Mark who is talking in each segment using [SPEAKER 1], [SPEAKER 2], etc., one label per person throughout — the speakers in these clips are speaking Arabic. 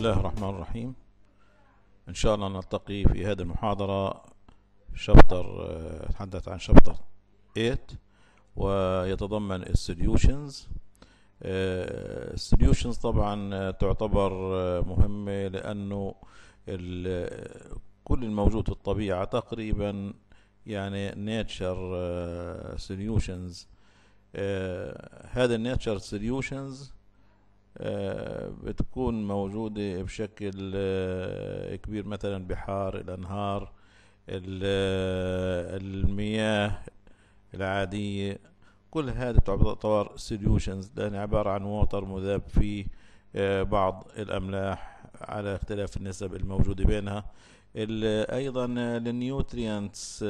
[SPEAKER 1] الله الرحمن الرحيم إن شاء الله نلتقي في هذه المحاضرة شابتر آه، نتحدث عن شابتر 8 ويتضمن السوليوشنز السوليوشنز آه، طبعا آه، تعتبر مهمة لأنه كل الموجود في الطبيعة تقريبا يعني ناتشر سوليوشنز هذا الناتشر سوليوشنز بتكون آه، موجودة بشكل آه، كبير مثلا بحار الأنهار آه، المياه العادية كل هذه تعتبر سوليوشنز لأن عبارة عن ووتر مذاب فيه بعض الأملاح على اختلاف النسب الموجودة بينها أيضا النيوتريانتس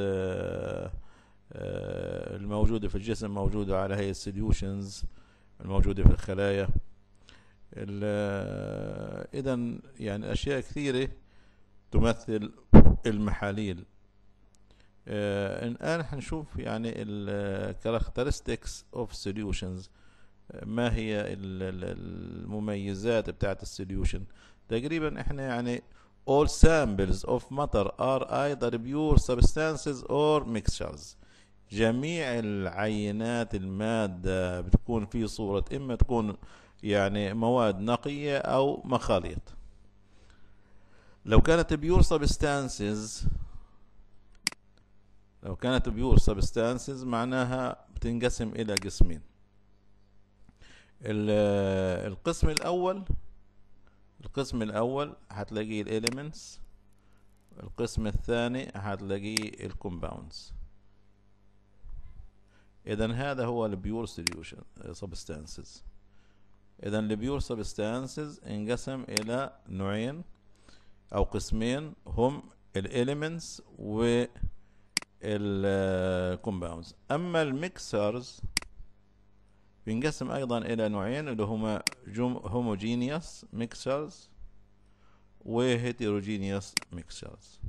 [SPEAKER 1] الموجودة في الجسم موجودة على هي السوليوشنز الموجودة في الخلايا اذا يعني اشياء كثيره تمثل المحاليل آه، الان حنشوف يعني الكاركترستكس اوف سوليوشنز ما هي المميزات بتاعت السوليوشن تقريبا احنا يعني all samples of matter are either pure substances or mixtures جميع العينات المادة بتكون في صورة إما تكون يعني مواد نقية أو مخاليط لو كانت بيور سبستانسز لو كانت بيور سبستانسز معناها بتنقسم إلى قسمين القسم الأول القسم الأول هتلاقيه الإليمنتس القسم الثاني هتلاقيه الكومباوندز إذا هذا هو البيور سوليوشن سبستانسز اذا البيور سبستانسز انقسم الى نوعين او قسمين هم الاليمنتس و الكومباوندز اما الميكسرز بينقسم ايضا الى نوعين اللي هما هوموجينيوس ميكسرز وهيتيروجينيوس ميكسرز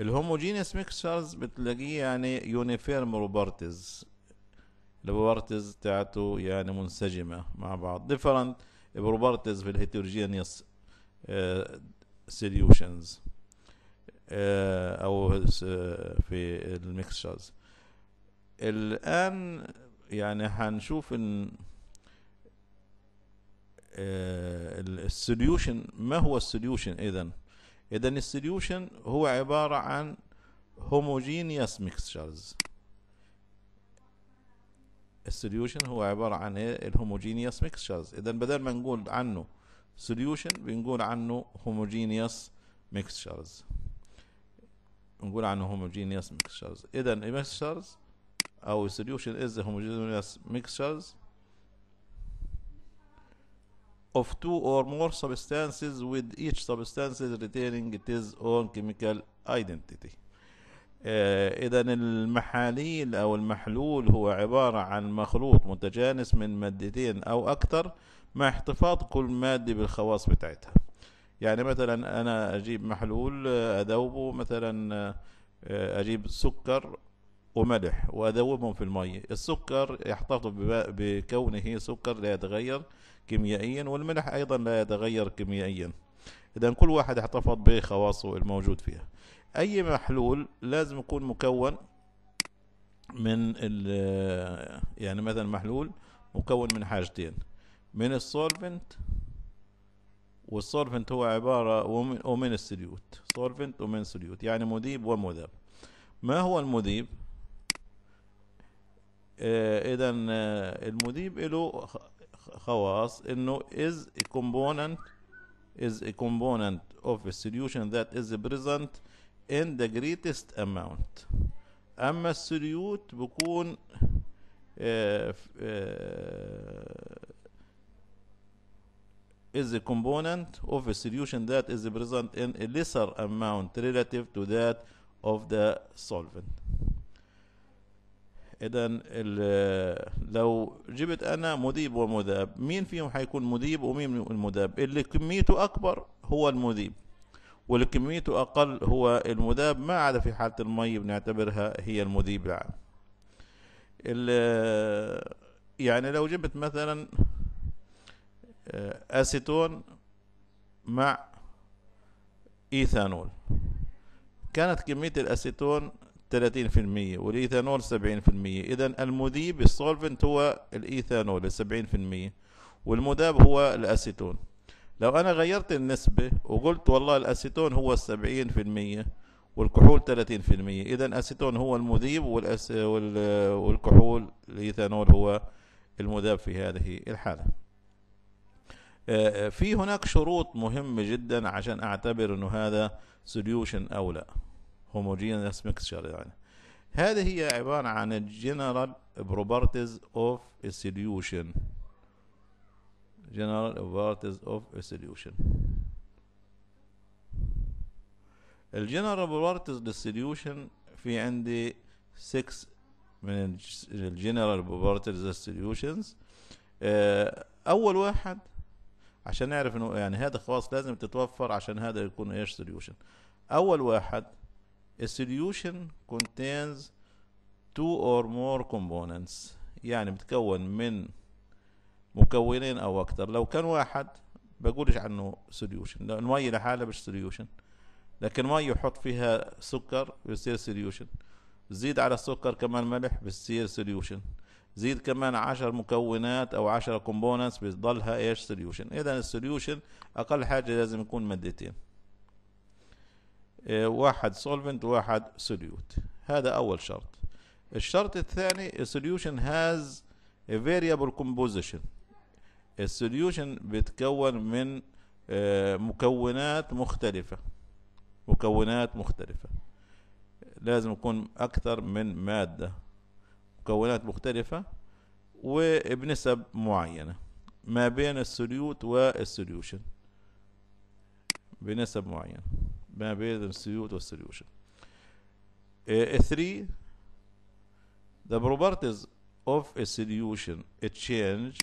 [SPEAKER 1] الهوموجينيوس ميكسرز بتلاقيه يعني يونيفيرم روبرتيز البروبرتيز تاعته يعني منسجمة مع بعض different بروبرتيز في الهيتروجينيوس آه، سوليوشنز آه، او آه، في الميكسشرز الان يعني هنشوف ان السوليوشن ما هو السوليوشن اذا اذا السوليوشن هو عباره عن هوموجينيوس ميكسشرز السوليوشن هو عبارة عن إيه؟ الهوموجينيوس ميكسشرز إذا بدل ما نقول عنه سوليوشن بنقول عنه هوموجينيوس ميكسشرز نقول عنه هوموجينيوس ميكسشرز إذا الميكسشرز أو السوليوشن از هوموجينيوس ميكسشرز of two or more substances with each substance retaining its own chemical identity آه، إذا المحاليل أو المحلول هو عبارة عن مخلوط متجانس من مادتين أو أكثر مع احتفاظ كل مادة بالخواص بتاعتها يعني مثلا أنا أجيب محلول آه، أذوبه مثلا آه، أجيب سكر وملح وأذوبهم في المية السكر يحتفظ بكونه سكر لا يتغير كيميائيا والملح أيضا لا يتغير كيميائيا إذا كل واحد احتفظ بخواصه الموجود فيها اي محلول لازم يكون مكون من يعني مثلا محلول مكون من حاجتين من السولفنت والسولفنت هو عبارة ومن, ومن السليوت سولفنت ومن سوليوت يعني مذيب ومذاب ما هو المذيب آه اذا آه المذيب له خواص انه is a component is a component of a solution that is present in the greatest amount اما السوليوت بكون uh, is a component of a solution that is present in a lesser amount relative to that of the solvent اذا لو جبت انا مذيب ومذاب مين فيهم هيكون مذيب ومين المذاب اللي كميته اكبر هو المذيب والكمية أقل هو المذاب ما عدا في حالة المي بنعتبرها هي المذيب العام يعني لو جبت مثلا آه، أسيتون مع إيثانول كانت كمية الأسيتون 30% والإيثانول 70% إذا المذيب السولفنت هو الإيثانول 70% والمذاب هو الأسيتون لو أنا غيرت النسبة وقلت والله الأسيتون هو السبعين في المية والكحول 30% إذا الأسيتون هو المذيب والأس... وال... والكحول الإيثانول هو المذاب في هذه الحالة آه، آه، في هناك شروط مهمة جدا عشان أعتبر أنه هذا سوليوشن أو لا هوموجينس ميكسشر يعني هذه هي عبارة عن الجنرال بروبرتيز اوف سوليوشن general properties of a solution الجنرال بروبرتيز للسوليوشن في عندي 6 من الجنرال بروبرتيز للسوليوشنز اول واحد عشان نعرف انه يعني هذا خلاص لازم تتوفر عشان هذا يكون ايش سوليوشن اول واحد السوليوشن كونتينز تو اور مور كومبوننتس يعني بتكون من مكونين او اكثر لو كان واحد بقولش عنه سوليوشن لان المي لحالها مش سوليوشن لكن مي يحط فيها سكر بيصير سوليوشن زيد على السكر كمان ملح بيصير سوليوشن زيد كمان عشر مكونات او عشر كومبوننتس بيضلها ايش سوليوشن اذا السوليوشن اقل حاجه لازم يكون مادتين إيه، واحد سولفنت وواحد سوليوت هذا اول شرط الشرط الثاني السوليوشن هاز has a variable composition السوليوشن بيتكون من آه، مكونات مختلفة مكونات مختلفة لازم يكون أكثر من مادة مكونات مختلفة وبنسب معينة ما بين السوليوت والسوليوشن بنسب معينة ما بين السوليوت والسوليوشن آه، الثري the properties of a solution a change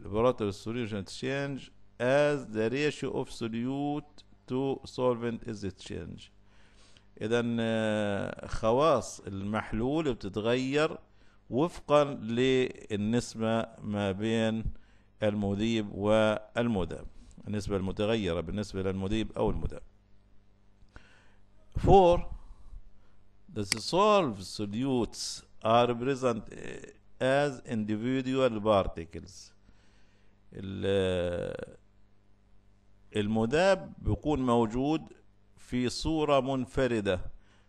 [SPEAKER 1] laboratory solution change as the ratio of solute to solvent is change اذا خواص المحلول بتتغير وفقا للنسبة ما بين المذيب والمذاب النسبة المتغيرة بالنسبة للمذيب أو المذاب 4 The dissolved solutes are present as individual particles المذاب بيكون موجود في صورة منفردة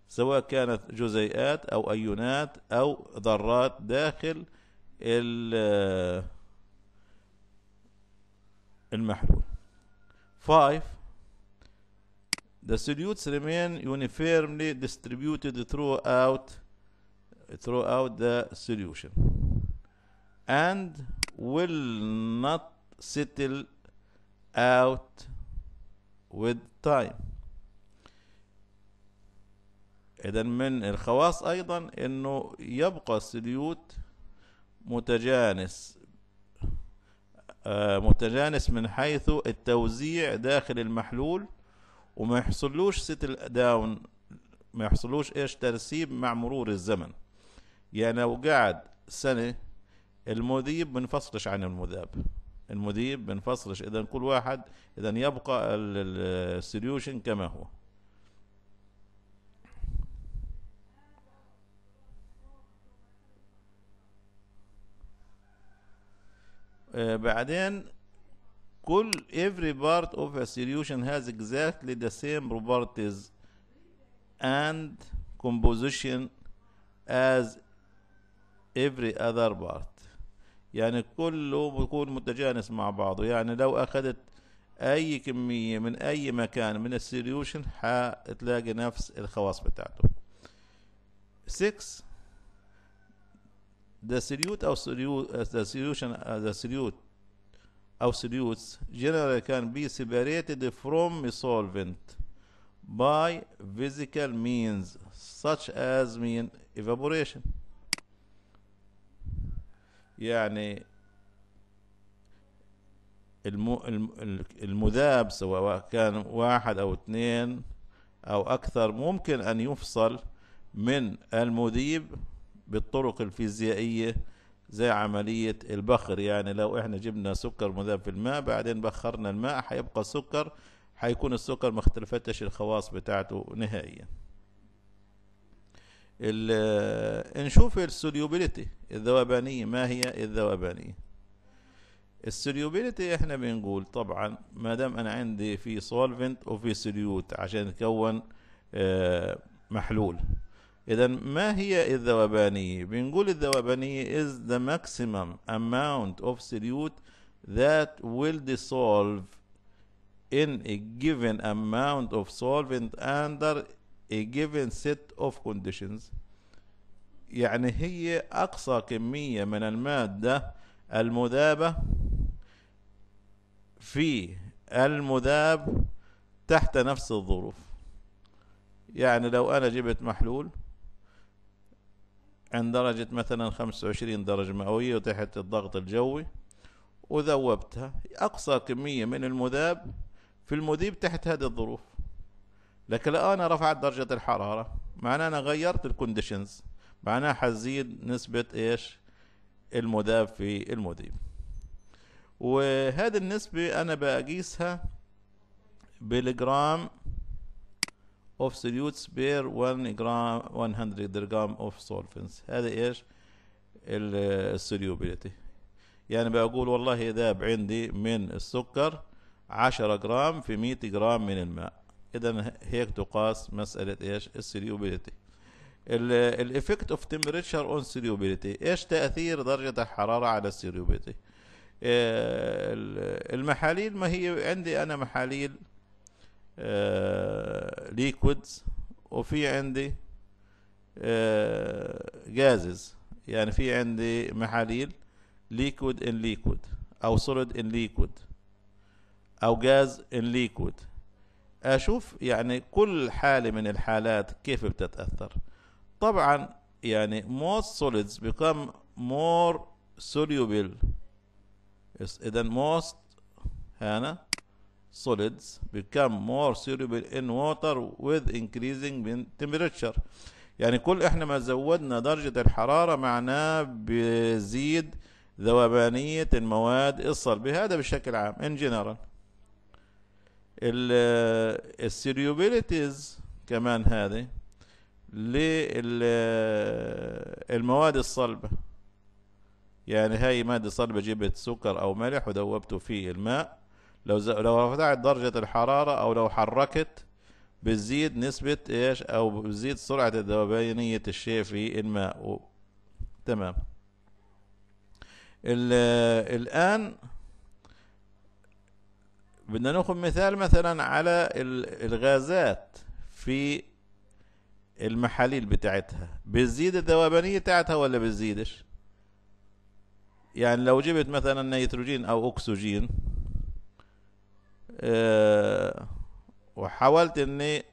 [SPEAKER 1] سواء كانت جزيئات أو أيونات أو ذرات داخل المحلول 5 The solutes remain uniformly distributed throughout throughout the solution and will not settle out with time إذا من الخواص أيضا أنه يبقى السليوت متجانس آه، متجانس من حيث التوزيع داخل المحلول وما يحصلوش ستل داون ما يحصلوش ايش ترسيب مع مرور الزمن يعني لو قعد سنة المذيب منفصلش عن المذاب المذيب بنفصلش اذا كل واحد اذا يبقى السوليوشن كما هو بعدين كل every part of a solution has exactly the same properties and composition as every other part يعني كله بيكون متجانس مع بعضه يعني لو أخذت أي كمية من أي مكان من السيريوشن هتلاقي نفس الخواص بتاعته 6 the solute أو solute the solution the solute أو solutes generally can be separated from solvent by physical means such as mean evaporation يعني المذاب سواء كان واحد أو اثنين أو أكثر ممكن أن يفصل من المذيب بالطرق الفيزيائية زي عملية البخر يعني لو احنا جبنا سكر مذاب في الماء بعدين بخرنا الماء حيبقى سكر حيكون السكر ما اختلفتش الخواص بتاعته نهائيا آه، نشوف السوليوبيليتي الذوبانيه ما هي الذوبانيه السوليوبيليتي احنا بنقول طبعا ما دام انا عندي في سولفنت وفي سوليوت عشان يتكون آه، محلول اذا ما هي الذوبانيه بنقول الذوبانيه is the maximum amount of solute that will dissolve in a given amount of solvent under a given set of conditions يعني هي أقصى كمية من المادة المذابة في المذاب تحت نفس الظروف يعني لو أنا جبت محلول عند درجة مثلا 25 درجة مئوية وتحت الضغط الجوي وذوبتها أقصى كمية من المذاب في المذيب تحت هذه الظروف لكن الآن رفعت درجة الحرارة معناه أنا غيرت الكونديشنز معناه حزيد نسبة إيش المذاب في المذيب وهذه النسبة أنا بقيسها بالجرام of solutes per 1 جرام 100 جرام of solvents هذا ايش السوليوبيليتي يعني بقول والله ذاب عندي من السكر 10 جرام في 100 جرام من الماء اذا هيك تقاس مساله ايش السليوبيليتي الافكت اوف تمبريتشر اون سليوبيليتي ايش تاثير درجه الحراره على السليوبيليتي آه، المحاليل ما هي عندي انا محاليل ليكويدز آه، وفي عندي غازز آه، يعني في عندي محاليل ليكويد ان ليكويد او سوليد ان ليكويد او غاز ان ليكويد اشوف يعني كل حاله من الحالات كيف بتتاثر طبعا يعني most solids become more soluble اذا most هنا solids become more soluble in water with increasing temperature يعني كل احنا ما زودنا درجة الحرارة معناه بيزيد ذوبانية المواد الصلبة هذا بشكل عام in general السيريوبيليتيز كمان هذه للمواد الصلبة يعني هاي مادة صلبة جبت سكر أو ملح وذوبته في الماء لو لو رفعت درجة الحرارة أو لو حركت بتزيد نسبة إيش أو بتزيد سرعة ذوبانية الشيء في الماء و... تمام الآن بدنا ناخذ مثال مثلا على الغازات في المحاليل بتاعتها بتزيد الذوبانية بتاعتها ولا بتزيدش يعني لو جبت مثلا نيتروجين او اكسجين أه وحاولت اني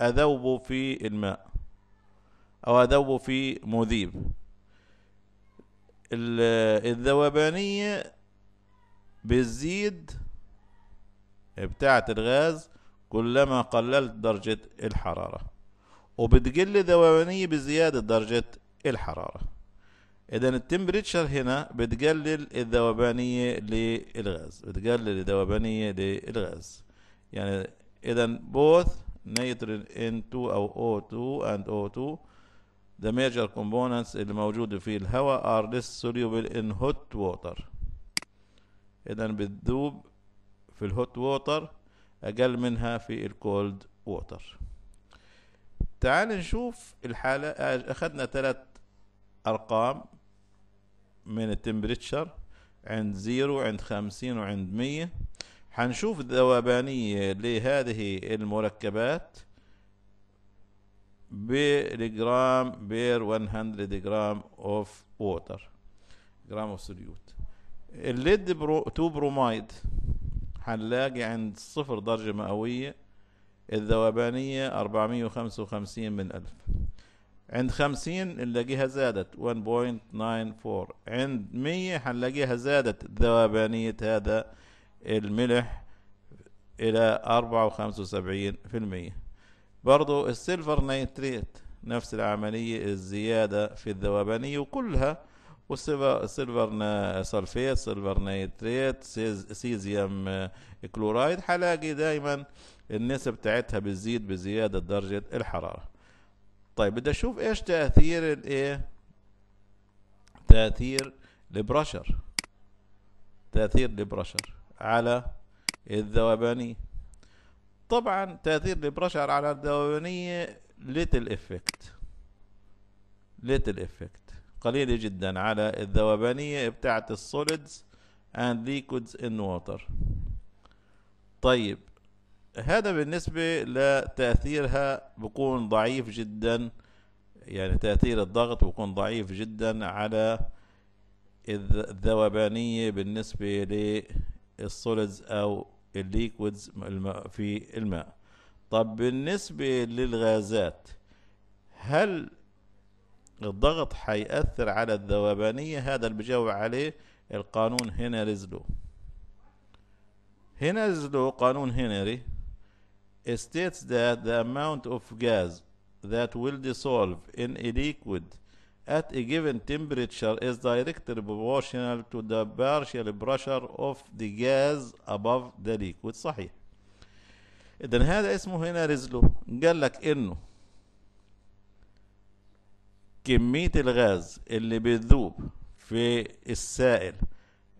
[SPEAKER 1] اذوبه في الماء او اذوبه في مذيب الذوبانية بتزيد بتاعة الغاز كلما قللت درجة الحرارة وبتقل ذوبانية بزيادة درجة الحرارة اذا التمبريتشر هنا بتقلل الذوبانية للغاز بتقلل الذوبانية للغاز يعني اذا both nitrogen N2 او O2 and O2 the major components اللي موجودة في الهواء are less soluble in hot water اذا بتذوب في الهوت ووتر أقل منها في الكولد ووتر تعال نشوف الحالة أخذنا ثلاث أرقام من التمبريتشر عند زيرو عند خمسين وعند مية هنشوف الذوبانية لهذه المركبات بالجرام بير 100 جرام اوف ووتر جرام اوف سوليوت الليد برو تو برومايد حنلاقي يعني عند صفر درجة مئوية الذوبانية 455 من ألف عند 50 نلاقيها زادت 1.94 عند 100 حنلاقيها زادت ذوبانية هذا الملح إلى 74% برضو السيلفر نيتريت نفس العملية الزيادة في الذوبانية وكلها والسيلفر سلفيت سيلفر نيتريت سيزيوم كلورايد حلاقي دائما النسب بتاعتها بتزيد بزيادة درجة الحرارة طيب بدي اشوف ايش تأثير الايه تأثير البرشر تأثير البرشر على الذوبانية طبعا تأثير البرشر على الذوبانية ليتل افكت ليتل افكت قليلة جدا على الذوبانية بتاعت السوليدز and liquids in water طيب هذا بالنسبة لتأثيرها بكون ضعيف جدا يعني تأثير الضغط بكون ضعيف جدا على الذوبانية بالنسبة للسوليدز أو الليكويدز في الماء طب بالنسبة للغازات هل الضغط حيأثر على الذوبانية هذا اللي بجاوب عليه القانون هنريز لو قانون هنري states that the amount of gas that will dissolve in a liquid at a given temperature is directly proportional to the partial pressure of the gas above the liquid صحيح اذا هذا اسمه هنريز لو قال لك انه كمية الغاز اللي بتذوب في السائل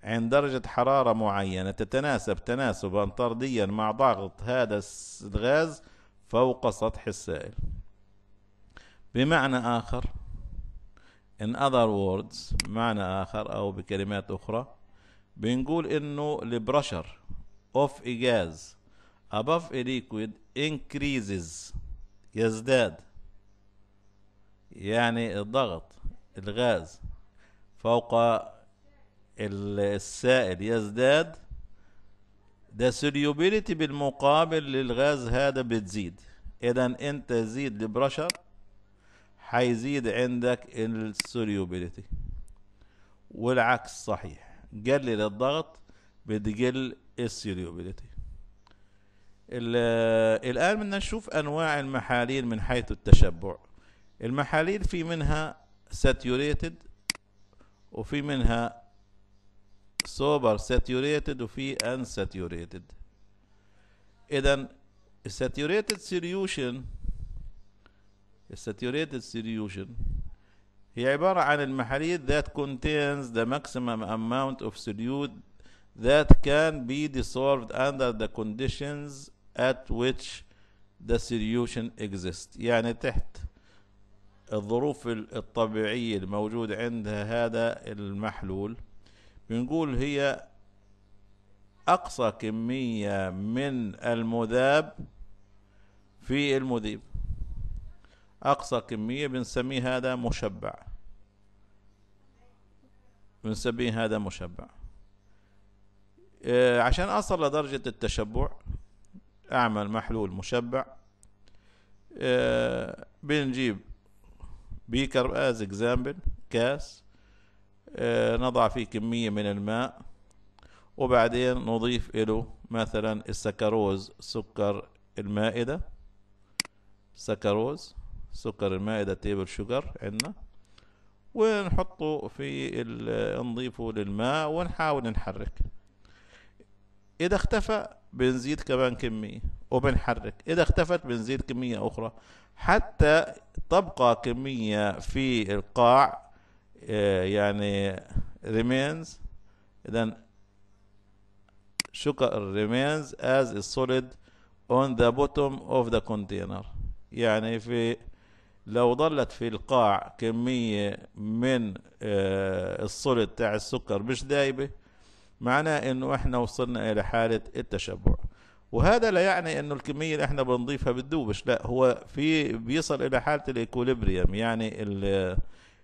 [SPEAKER 1] عند درجة حرارة معينة تتناسب تناسبا طرديا مع ضغط هذا الغاز فوق سطح السائل بمعنى آخر in other words معنى آخر أو بكلمات أخرى بنقول إنه البرشر of a gas above a liquid increases يزداد يعني الضغط الغاز فوق السائل يزداد ده سوليوبيليتي بالمقابل للغاز هذا بتزيد اذا انت زيد البرشر هيزيد عندك السوليوبيليتي والعكس صحيح قلل الضغط بتقل السوليوبيليتي الان بدنا نشوف انواع المحاليل من حيث التشبع المحاليل في منها ساتيوريتد وفي منها سوبر ساتيوريتد وفي ان ساتيوريتد اذا الساتيوريتد سوليوشن الساتيوريتد سوليوشن هي عبارة عن المحاليل that contains the maximum amount of solute that can be dissolved under the conditions at which the solution exists يعني تحت الظروف الطبيعية الموجود عندها هذا المحلول بنقول هي أقصى كمية من المذاب في المذيب أقصى كمية بنسميه هذا مشبع بنسميه هذا مشبع آه، عشان أصل لدرجة التشبع أعمل محلول مشبع آه، بنجيب بيكر از اكزامبل كاس نضع فيه كمية من الماء وبعدين نضيف له مثلا السكروز سكر المائدة سكروز سكر المائدة تيبل شوجر عندنا ونحطه في نضيفه للماء ونحاول نحرك إذا اختفى بنزيد كمان كمية وبنحرك إذا اختفت بنزيد كمية أخرى حتى تبقى كمية في القاع آه، يعني remains إذا sugar remains as a solid on the bottom of the container يعني في لو ظلت في القاع كمية من آه، الصلد تاع السكر مش دايبة معناه انه احنا وصلنا الى حاله التشبع وهذا لا يعني انه الكميه اللي احنا بنضيفها بتدوبش لا هو في بيصل الى حاله الايكوليبريم يعني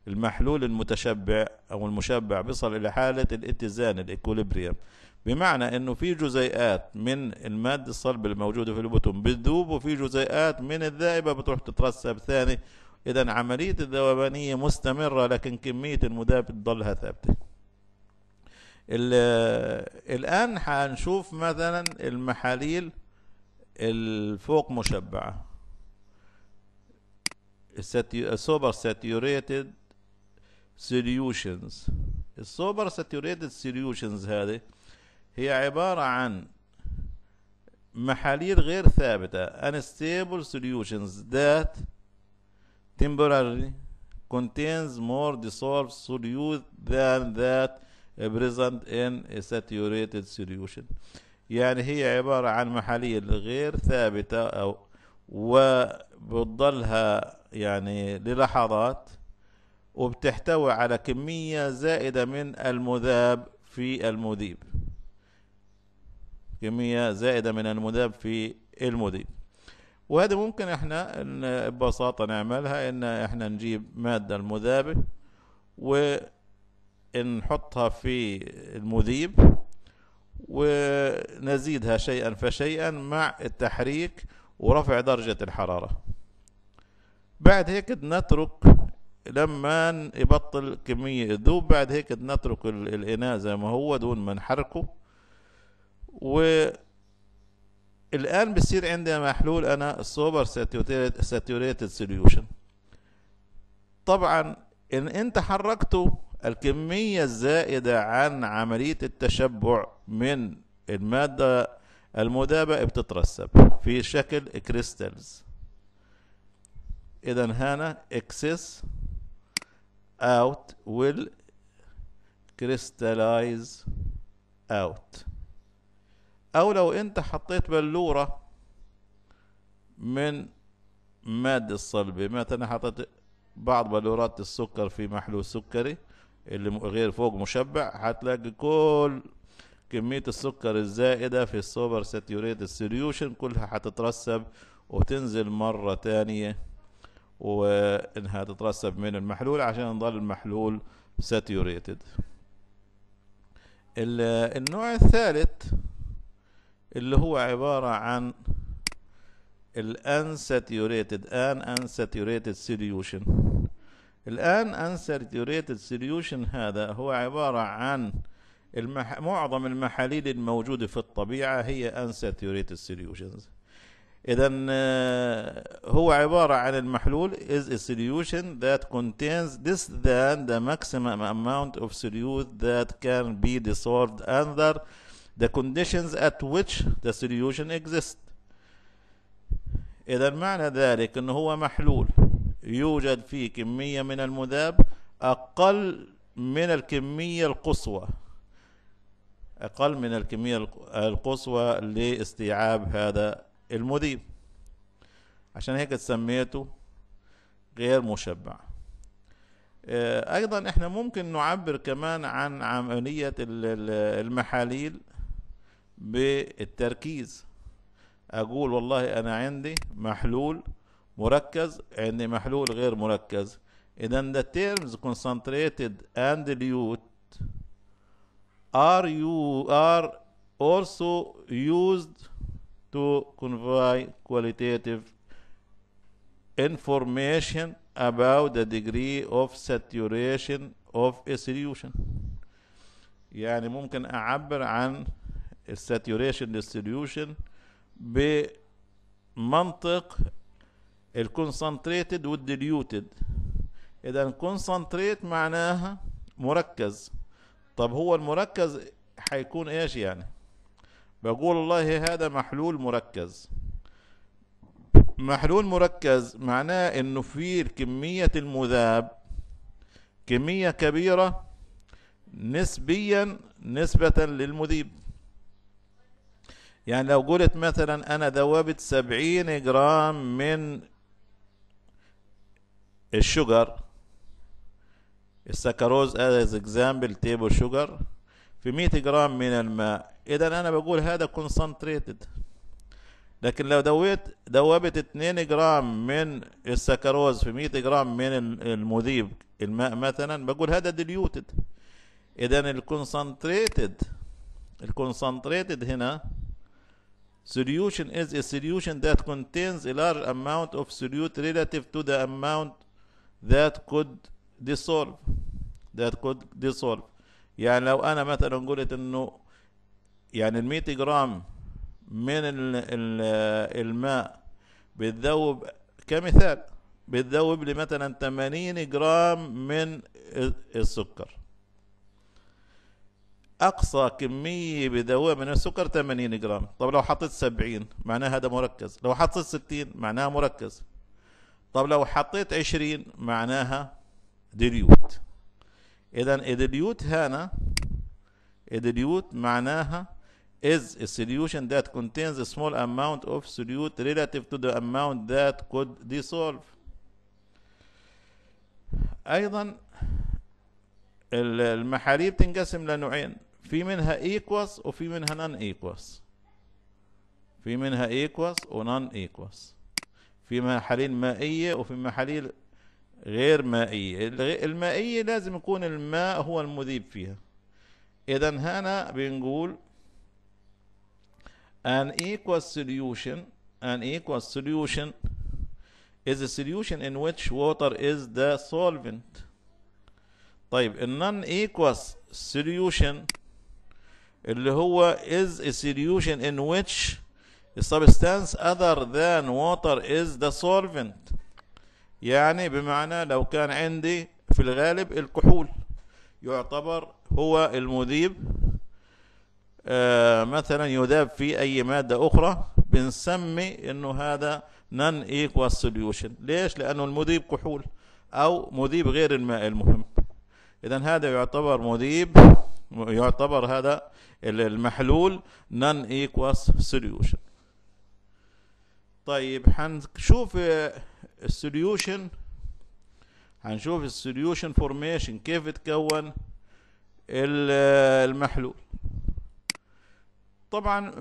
[SPEAKER 1] المحلول المتشبع او المشبع بيصل الى حاله الاتزان الايكوليبريم بمعنى انه في جزيئات من الماده الصلبه الموجوده في البطن بتذوب وفي جزيئات من الذائبه بتروح تترسب ثاني اذا عمليه الذوبانيه مستمره لكن كميه المذاب بتضلها ثابته الآن هنشوف مثلا المحاليل الفوق مشبعة السوبر ساتيوريتد سوليوشنز السوبر ساتيوريتد سوليوشنز هذه هي عبارة عن محاليل غير ثابتة unstable solutions that temporarily contains more dissolved solute than that present in a saturated solution يعني هي عبارة عن محالية غير ثابتة أو وبتضلها يعني للحظات وبتحتوي على كمية زائدة من المذاب في المذيب كمية زائدة من المذاب في المذيب وهذا ممكن احنا ببساطة نعملها ان احنا نجيب مادة المذابة و نحطها في المذيب ونزيدها شيئا فشيئا مع التحريك ورفع درجة الحرارة بعد هيك نترك لما يبطل كمية الذوب بعد هيك نترك الإناء زي ما هو دون ما نحركه والآن بصير عندي محلول أنا السوبر ساتيوريتد سوليوشن طبعا إن أنت حركته الكمية الزائدة عن عملية التشبع من المادة المذابة بتترسب في شكل كريستالز إذا هنا اكسس اوت ويل كريستالايز اوت أو لو أنت حطيت بلورة من مادة الصلبة مثلا حطيت بعض بلورات السكر في محلول سكري اللي غير فوق مشبع هتلاقي كل كمية السكر الزائدة في السوبر ساتيوريت السوليوشن كلها هتترسب وتنزل مرة تانية وانها تترسب من المحلول عشان يضل المحلول ساتيوريتد النوع الثالث اللي هو عبارة عن ساتيوريتد ان ان ساتيوريتد سوليوشن الآن unsaturated solution هذا هو عبارة عن المح... معظم المحاليل الموجودة في الطبيعة هي unsaturated solutions إذا هو عبارة عن المحلول is a solution that contains this than the maximum amount of solute that can be dissolved under the conditions at which the solution exists إذا معنى ذلك أنه هو محلول يوجد فيه كمية من المذاب أقل من الكمية القصوى أقل من الكمية القصوى لاستيعاب هذا المذيب عشان هيك سميته غير مشبع آه، أيضا إحنا ممكن نعبر كمان عن عملية المحاليل بالتركيز أقول والله أنا عندي محلول مركز عندي محلول غير مركز اذا the terms concentrated and dilute are you are also used to convey qualitative information about the degree of saturation of a solution يعني ممكن اعبر عن الساتوريشن للسوليوشن بمنطق الكونسنتريتد والديليوتد اذا كونسنتريت معناها مركز طب هو المركز حيكون ايش يعني بقول والله هذا محلول مركز محلول مركز معناه انه في كمية المذاب كمية كبيرة نسبيا نسبة للمذيب يعني لو قلت مثلا انا ذوبت سبعين جرام من الشجر السكروز از اكزامبل تيبل شجر في 100 جرام من الماء اذا انا بقول هذا كونسنتريتد لكن لو دويت دوبت 2 جرام من السكروز في 100 جرام من المذيب الماء مثلا بقول هذا ديليوتد اذا الكونسنتريتد الكونسنتريتد هنا solution is a solution that contains a large amount of solute relative to the amount that could dissolve that could dissolve يعني لو انا مثلا قلت انه يعني ال 100 جرام من الماء بتذوب كمثال بتذوب لي مثلا 80 جرام من السكر اقصى كميه بذوبها من السكر 80 جرام طب لو حطيت 70 معناها هذا مركز لو حطيت 60 معناها مركز طب لو حطيت عشرين معناها ديليوت اذا ديليوت هنا ديليوت معناها is a solution that contains a small amount of solute relative to the amount that could dissolve ايضا المحاليل تنقسم لنوعين في منها equals وفي منها non equals في منها equals ونون equals في محاليل مائية وفي محاليل غير مائية المائية لازم يكون الماء هو المذيب فيها إذا هنا بنقول an equal solution an equal solution is a solution in which water is the solvent طيب ال non-aqueous solution اللي هو is a solution in which substance other than water is the solvent يعني بمعنى لو كان عندي في الغالب الكحول يعتبر هو المذيب آه مثلا يذاب في أي مادة أخرى بنسمي إنه هذا non ايكوال solution ليش؟ لأنه المذيب كحول أو مذيب غير الماء المهم إذا هذا يعتبر مذيب يعتبر هذا المحلول non ايكوال solution طيب حنشوف السوليوشن هنشوف السوليوشن فورميشن كيف تكون المحلول طبعا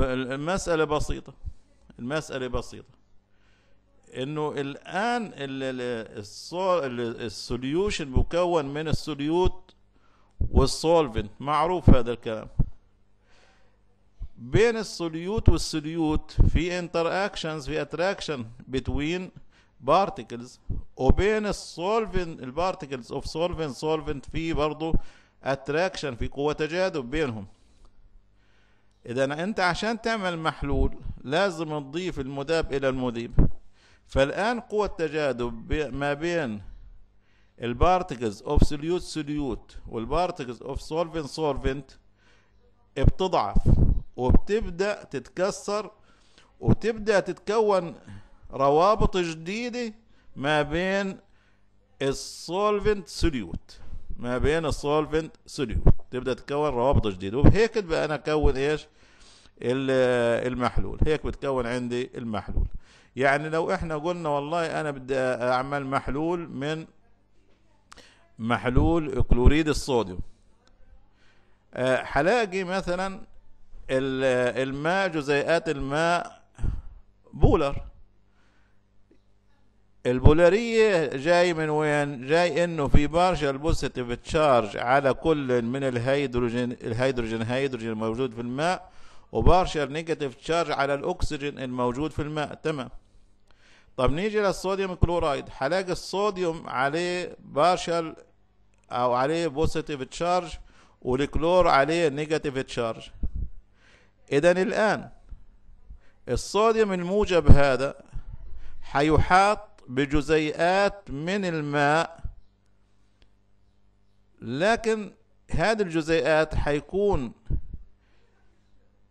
[SPEAKER 1] المسألة بسيطة المسألة بسيطة انه الان السوليوشن مكون من السوليوت والسولفنت معروف هذا الكلام بين السوليوت والسوليوت في انتر اكشنز في اتراكشن between بارتكلز وبين السولفنت البارتكلز اوف سولفنت سولفنت في برضو اتراكشن في قوه تجاذب بينهم اذا انت عشان تعمل محلول لازم تضيف المذاب الى المذيب فالان قوه التجاذب بي ما بين البارتكلز اوف سوليوت سوليوت والبارتكلز اوف سولفنت سولفنت بتضعف وبتبدأ تتكسر وتبدأ تتكون روابط جديدة ما بين السولفنت سوليوت ما بين السولفنت سوليوت تبدأ تتكون روابط جديدة وهيك بقى أنا أكون إيش المحلول هيك بتكون عندي المحلول يعني لو احنا قلنا والله انا بدي اعمل محلول من محلول كلوريد الصوديوم آه، حلاقي مثلا الماء جزيئات الماء بولر البولارية جاي من وين؟ جاي انه في بارشل بوزيتيف تشارج على كل من الهيدروجين الهيدروجين هيدروجين الموجود في الماء وبارشل نيجاتيف تشارج على الاكسجين الموجود في الماء تمام طب نيجي للصوديوم كلورايد هلاقي الصوديوم عليه بارشل او عليه بوزيتيف تشارج والكلور عليه نيجاتيف تشارج إذا الآن الصوديوم الموجب هذا حيحاط بجزيئات من الماء لكن هذه الجزيئات حيكون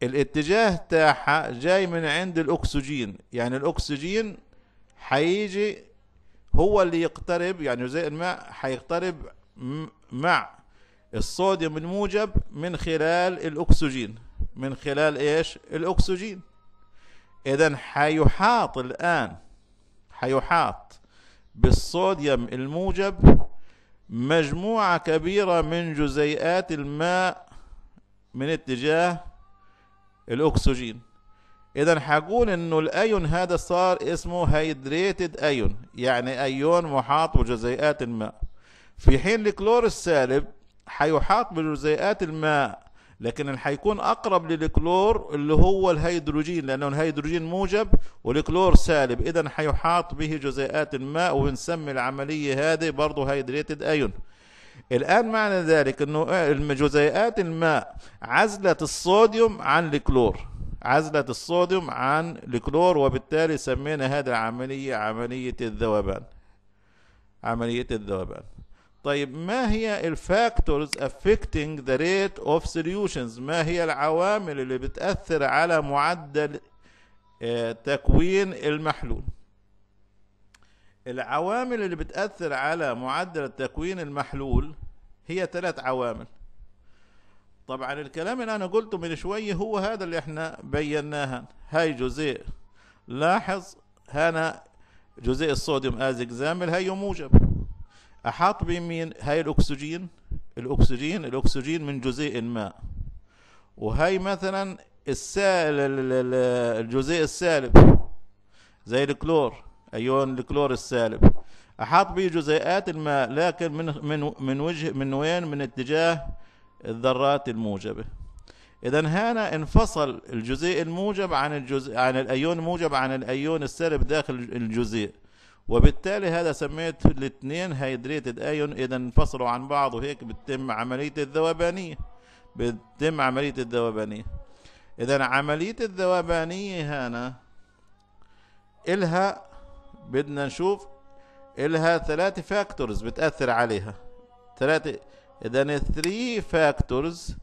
[SPEAKER 1] الاتجاه تاعها جاي من عند الأكسجين يعني الأكسجين حيجي هو اللي يقترب يعني جزيء الماء حيقترب مع الصوديوم الموجب من خلال الأكسجين من خلال ايش الاكسجين اذا حيحاط الان حيحاط بالصوديوم الموجب مجموعة كبيرة من جزيئات الماء من اتجاه الأكسجين إذا حقول إنه الأيون هذا صار اسمه هيدريتد أيون يعني أيون محاط بجزيئات الماء في حين الكلور السالب حيحاط بجزيئات الماء لكن اللي هيكون اقرب للكلور اللي هو الهيدروجين لانه الهيدروجين موجب والكلور سالب اذا هيحاط به جزيئات الماء وبنسمي العمليه هذه برضه هيدريتد ايون الآن معنى ذلك أنه جزيئات الماء عزلت الصوديوم عن الكلور عزلت الصوديوم عن الكلور وبالتالي سمينا هذه العملية عملية الذوبان عملية الذوبان طيب ما هي الفاكتورز affecting the rate of سوليوشنز ما هي العوامل اللي بتأثر على معدل آه، تكوين المحلول العوامل اللي بتأثر على معدل تكوين المحلول هي ثلاث عوامل طبعا الكلام اللي انا قلته من شويه هو هذا اللي احنا بيناها هاي جزيء لاحظ هنا جزيء الصوديوم از اكزامبل هي موجب أحاط بمين هاي الأكسجين الأكسجين الأكسجين من جزيء ما وهي مثلا السائل الجزيء السالب زي الكلور أيون الكلور السالب أحاط به جزيئات الماء لكن من من من وجه من وين من اتجاه الذرات الموجبة إذا هنا انفصل الجزيء الموجب عن الجزء عن الأيون الموجب عن الأيون السالب داخل الجزيء وبالتالي هذا سميت الاثنين هيدريتد ايون اذا انفصلوا عن بعض وهيك بتتم عمليه الذوبانيه بتتم عمليه الذوبانيه اذا عمليه الذوبانيه هنا الها بدنا نشوف الها ثلاثة فاكتورز بتاثر عليها ثلاثة اذا الثري فاكتورز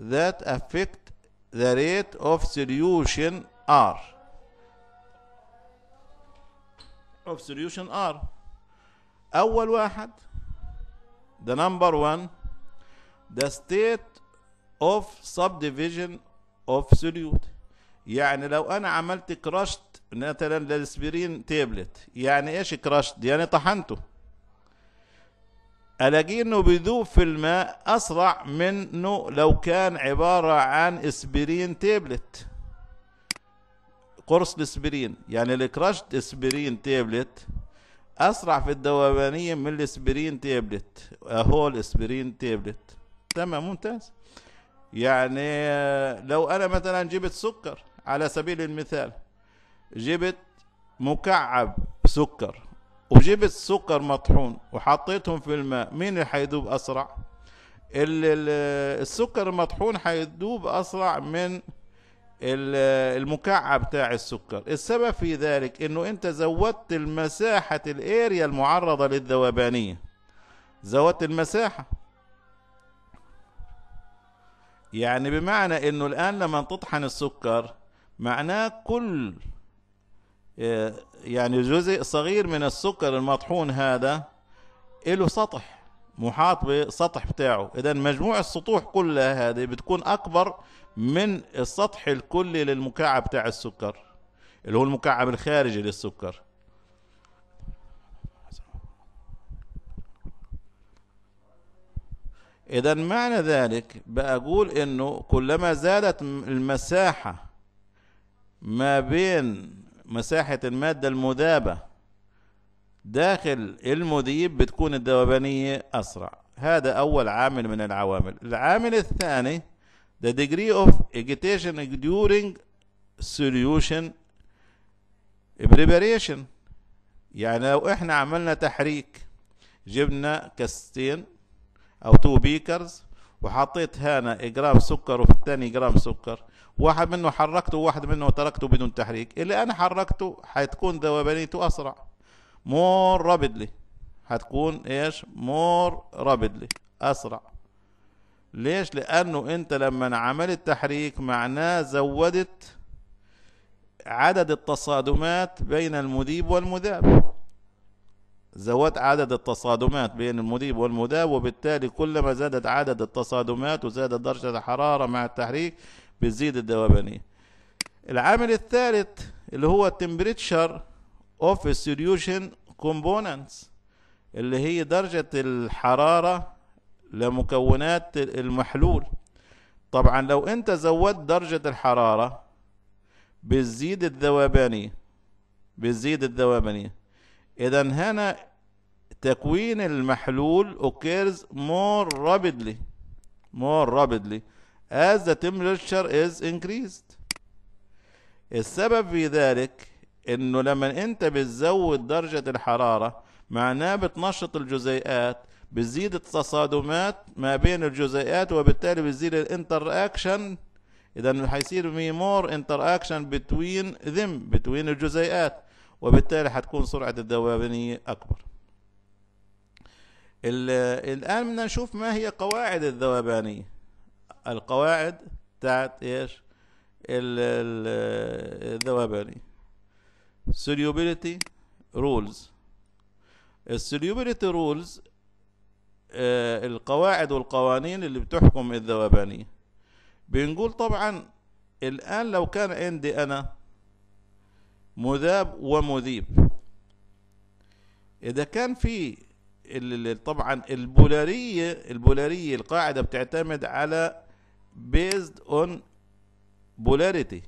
[SPEAKER 1] ذات افكت ذا ريت اوف سوليوشن ار of solution R أول واحد the number one the state of subdivision of solute يعني لو أنا عملت كراشت مثلا للاسبرين تابلت يعني ايش كراشت يعني طحنته الاقي انه بيذوب في الماء اسرع منه لو كان عباره عن اسبرين تابلت قرص الاسبرين يعني الكراش اسبرين تابلت اسرع في الدوبانيه من الاسبرين تابلت اهو الاسبرين تابلت تمام ممتاز يعني لو انا مثلا جبت سكر على سبيل المثال جبت مكعب سكر وجبت سكر مطحون وحطيتهم في الماء مين اللي حيذوب اسرع السكر المطحون حيذوب اسرع من المكعب بتاع السكر السبب في ذلك انه انت زودت المساحة الاريا المعرضة للذوبانية زودت المساحة يعني بمعنى انه الان لما تطحن السكر معناه كل آه، يعني جزء صغير من السكر المطحون هذا له سطح محاط بسطح بتاعه اذا مجموع السطوح كلها هذه بتكون اكبر من السطح الكلي للمكعب بتاع السكر اللي هو المكعب الخارجي للسكر اذا معنى ذلك بقول انه كلما زادت المساحة ما بين مساحة المادة المذابة داخل المذيب بتكون الذوبانية اسرع هذا اول عامل من العوامل العامل الثاني the degree of agitation during solution preparation يعني لو احنا عملنا تحريك جبنا كاستين او تو بيكرز وحطيت هنا جرام سكر وفي الثاني جرام سكر واحد منه حركته وواحد منه تركته بدون تحريك اللي انا حركته حتكون ذوبانيته اسرع مور رابدلي هتكون ايش مور رابدلي اسرع ليش لانه انت لما عملت تحريك معناه زودت عدد التصادمات بين المذيب والمذاب زودت عدد التصادمات بين المذيب والمذاب وبالتالي كلما زادت عدد التصادمات وزادت درجة الحرارة مع التحريك بتزيد الدوابنية العامل الثالث اللي هو التمبريتشر اوف السوليوشن كومبوننتس اللي هي درجة الحرارة لمكونات المحلول طبعا لو انت زودت درجة الحرارة بتزيد الذوبانية بتزيد الذوبانية اذا هنا تكوين المحلول occurs more rapidly more rapidly as the temperature is increased السبب في ذلك انه لما انت بتزود درجة الحرارة معناه بتنشط الجزيئات بتزيد التصادمات ما بين الجزيئات وبالتالي بتزيد الانتر اكشن اذا حيصير في مور انتر اكشن بتوين ذم بتوين الجزيئات وبالتالي حتكون سرعه الذوبانيه اكبر الان بدنا نشوف ما هي قواعد الذوبانيه القواعد بتاعت ايش الذوبانيه solubility rules Solubility رولز آه، القواعد والقوانين اللي بتحكم الذوبانية بنقول طبعا الآن لو كان عندي أنا مذاب ومذيب إذا كان في طبعا البولارية البولارية القاعدة بتعتمد على based on polarity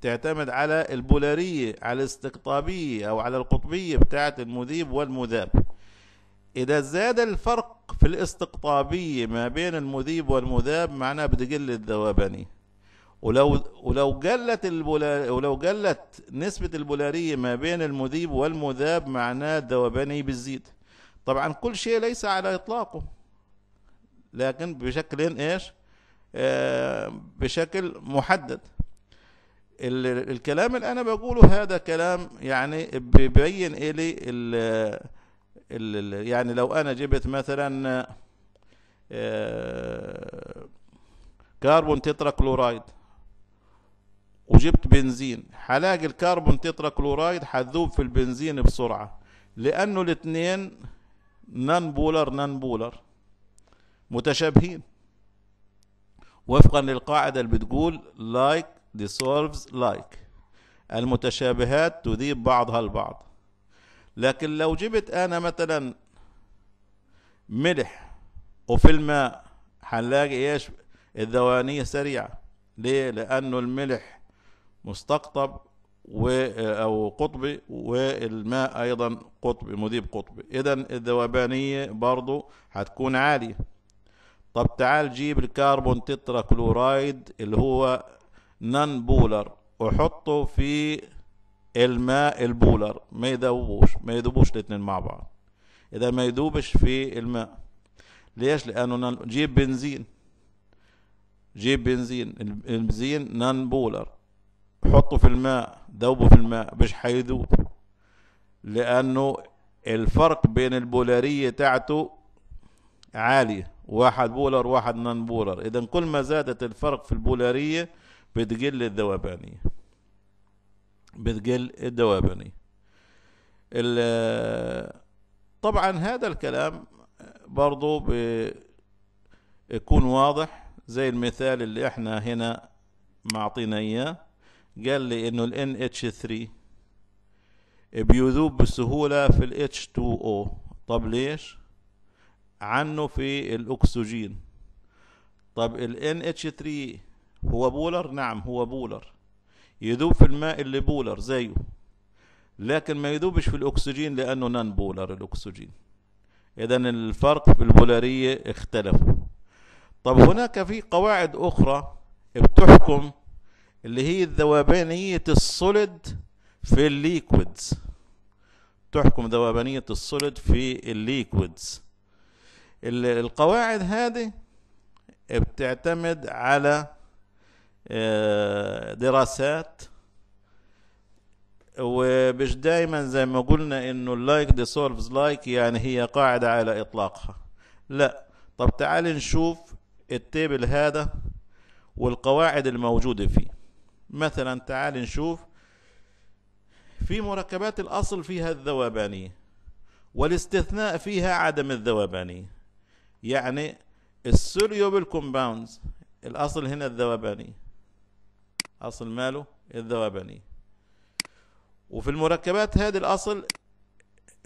[SPEAKER 1] تعتمد على البولارية على الاستقطابية أو على القطبية بتاعة المذيب والمذاب إذا زاد الفرق في الاستقطابية ما بين المذيب والمذاب معناه بتقل الذوبني ولو ولو قلت البولا ولو قلت نسبة البولارية ما بين المذيب والمذاب معناه الذوبني بتزيد طبعا كل شيء ليس على إطلاقه لكن بشكل إيش آه بشكل محدد الكلام اللي أنا بقوله هذا كلام يعني بيبين إلي يعني لو انا جبت مثلا آه، كربون تترا كلورايد وجبت بنزين حلاقي الكربون تترا كلورايد حذوب في البنزين بسرعه لانه الاثنين نان بولر نان بولر متشابهين وفقا للقاعده اللي بتقول لايك like dissolves لايك like. المتشابهات تذيب بعضها البعض لكن لو جبت انا مثلا ملح وفي الماء هنلاقي ايش الذوانية سريعة ليه لانه الملح مستقطب و او قطبي والماء ايضا قطبي مذيب قطبي اذا الذوبانيه برضو هتكون عاليه طب تعال جيب الكربون تترا كلورايد اللي هو نان بولر وحطه في الماء البولر ما يذوبوش ما يذوبوش الاثنين مع بعض اذا ما يذوبش في الماء ليش لانه نجيب بنزين جيب بنزين البنزين نان بولر حطه في الماء ذوبه في الماء مش حيذوب لانه الفرق بين البولاريه تاعته عاليه واحد بولر واحد نان بولر اذا كل ما زادت الفرق في البولاريه بتقل الذوبانيه بتقل الدوابني طبعا هذا الكلام برضو بيكون واضح زي المثال اللي احنا هنا معطينا اياه قال لي انه ال NH3 بيذوب بسهولة في ال H2O طب ليش؟ عنه في الأكسجين طب ال NH3 هو بولر؟ نعم هو بولر يذوب في الماء اللي بولر زيه لكن ما يذوبش في الأكسجين لأنه نان بولر الأكسجين إذا الفرق في البولارية اختلف طب هناك في قواعد أخرى بتحكم اللي هي ذوبانية السوليد في الليكويدز تحكم ذوبانية السوليد في الليكويدز القواعد هذه بتعتمد على آه، دراسات ومش دايما زي ما قلنا انه اللايك دي سولفز لايك يعني هي قاعدة على اطلاقها لا طب تعال نشوف التيبل هذا والقواعد الموجودة فيه مثلا تعال نشوف في مركبات الأصل فيها الذوبانية والاستثناء فيها عدم الذوبانية يعني السوليوبل كومباوندز الأصل هنا الذوبانية أصل ماله الذوبانية وفي المركبات هذه الأصل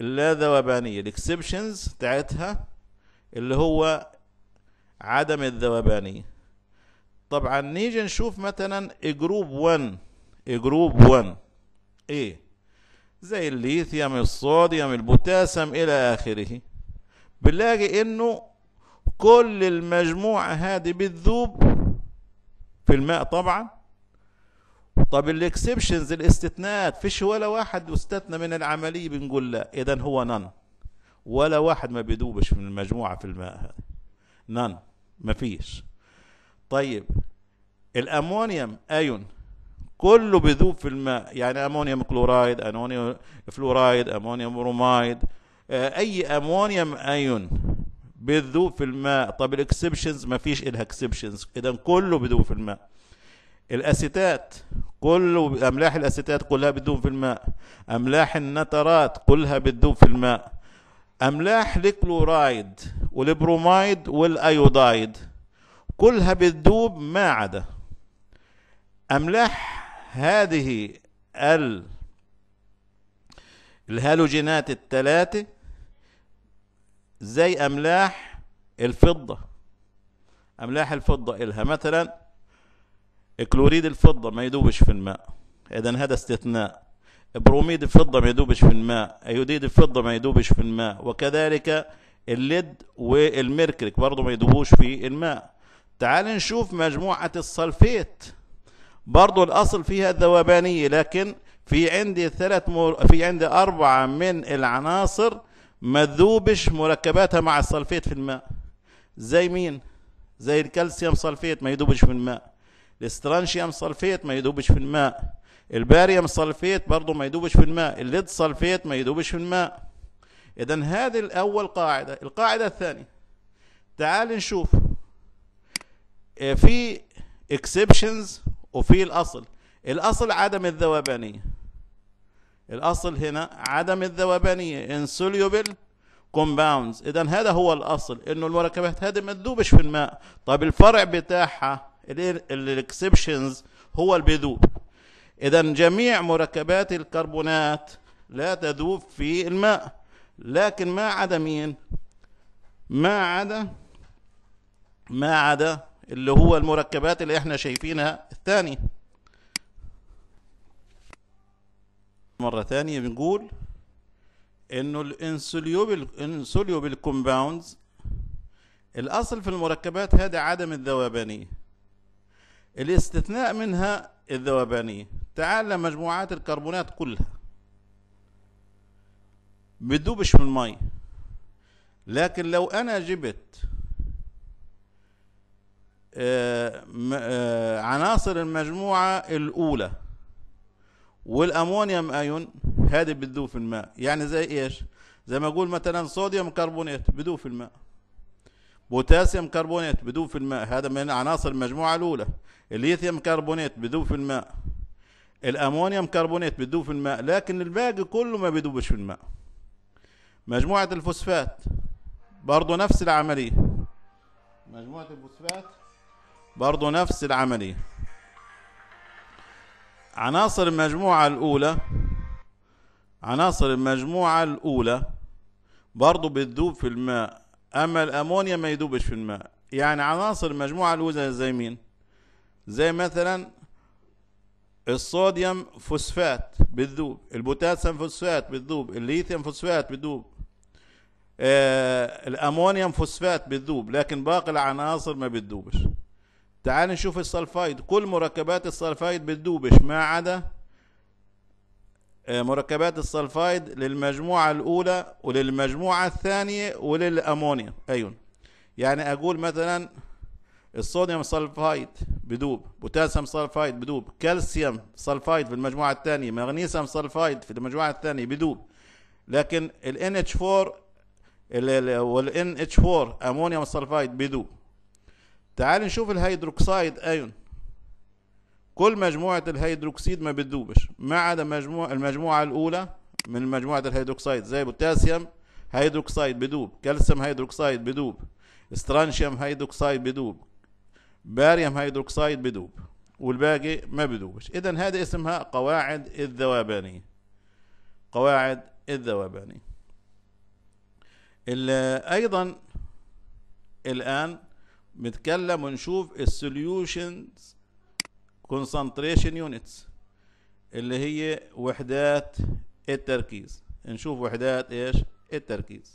[SPEAKER 1] اللاذوبانية الاكسبشنز بتاعتها اللي هو عدم الذوبانية طبعا نيجي نشوف مثلا جروب 1 جروب 1 ايه زي الليثيوم الصوديوم البوتاسيوم الى اخره بنلاقي انه كل المجموعة هذه بتذوب في الماء طبعا طب الاكسبشنز الاستثناءات فيش ولا واحد استثنى من العملية بنقول لا اذا هو نن ولا واحد ما بيدوبش من المجموعة في الماء هذا نن مفيش طيب الامونيوم ايون كله بيذوب في الماء يعني امونيوم كلورايد امونيوم فلورايد امونيوم برومايد آه، اي امونيوم ايون بتذوب في الماء طب الاكسبشنز ما فيش الها اكسبشنز اذا كله بيذوب في الماء الأسيتات كل أملاح الأسيتات كلها بتدوب في الماء أملاح النترات كلها بتدوب في الماء أملاح الكلورايد والبرومايد والأيودايد كلها بتدوب ما عدا أملاح هذه ال الهالوجينات الثلاثة زي أملاح الفضة أملاح الفضة إلها مثلا كلوريد الفضة ما يدوبش في الماء إذا هذا استثناء بروميد الفضة ما يدوبش في الماء أيوديد الفضة ما يدوبش في الماء وكذلك الليد والميركريك برضه ما يدوبوش في الماء تعال نشوف مجموعة الصلفيت برضه الأصل فيها الذوبانية لكن في عندي ثلاث مر... في عندي أربعة من العناصر ما تذوبش مركباتها مع الصلفيت في الماء زي مين؟ زي الكالسيوم صلفيت ما يذوبش في الماء الاسترانشيوم سلفيت ما يدوبش في الماء الباريوم سلفيت برضه ما يدوبش في الماء الليد سلفيت ما يدوبش في الماء اذا هذه الاول قاعده القاعده الثانيه تعال نشوف إيه، في اكسبشنز وفي الاصل الاصل عدم الذوبانيه الاصل هنا عدم الذوبانيه انسوليوبل كومباوندز اذا هذا هو الاصل انه المركبات هذه ما تذوبش في الماء طب الفرع بتاعها الاكسبشنز هو البذوب اذا جميع مركبات الكربونات لا تذوب في الماء لكن ما عدا مين ما عدا ما عدا اللي هو المركبات اللي احنا شايفينها الثانية مرة ثانية بنقول انه الانسوليوبل انسوليوبل كومباوندز الاصل في المركبات هذا عدم الذوبانيه الاستثناء منها الذوبانية تعال لمجموعات الكربونات كلها بتدوبش من المي لكن لو أنا جبت آه، آه، عناصر المجموعة الأولى والأمونيوم أيون هذه بتذوب في الماء يعني زي إيش زي ما أقول مثلا صوديوم كربونات بدوب في الماء بوتاسيوم كربونات بذوب في الماء هذا من عناصر المجموعة الأولى الليثيوم كربونات بذوب في الماء الأمونيوم كربونات بذوب في الماء لكن الباقي كله ما بذوبش في الماء مجموعة الفوسفات برضه نفس العملية مجموعة الفوسفات برضه نفس العملية عناصر المجموعة الأولى عناصر المجموعة الأولى برضه بتذوب في الماء اما الامونيا ما يدوبش في الماء يعني عناصر مجموعه الوزن زي مين زي مثلا الصوديوم فوسفات بتذوب البوتاسيوم فوسفات بتذوب الليثيوم فوسفات بتذوب آه الامونيوم فوسفات بتذوب لكن باقي العناصر ما بتذوبش تعال نشوف السلفايد كل مركبات السلفايد بتذوبش ما عدا آه، مركبات السلفايد للمجموعة الأولى وللمجموعة الثانية وللأمونيا أيون يعني أقول مثلا الصوديوم سلفايد بدوب بوتاسيوم سلفايد بدوب كالسيوم سلفايد في المجموعة الثانية مغنيسيوم سلفايد في المجموعة الثانية بدوب لكن ال NH4 وال NH4 أمونيوم سلفايد بدوب تعال نشوف الهيدروكسيد أيون كل مجموعة الهيدروكسيد ما بتذوبش ما عدا مجموعة المجموعة الأولى من مجموعة الهيدروكسيد زي بوتاسيوم هيدروكسيد بدوب كالسيوم هيدروكسيد بدوب استرانشيوم هيدروكسيد بدوب باريوم هيدروكسيد بدوب والباقي ما بدوبش إذا هذه اسمها قواعد الذوبانية قواعد الذوبانية أيضا الآن بنتكلم ونشوف السوليوشنز كونسنتريشن يونتس اللي هي وحدات التركيز نشوف وحدات ايش التركيز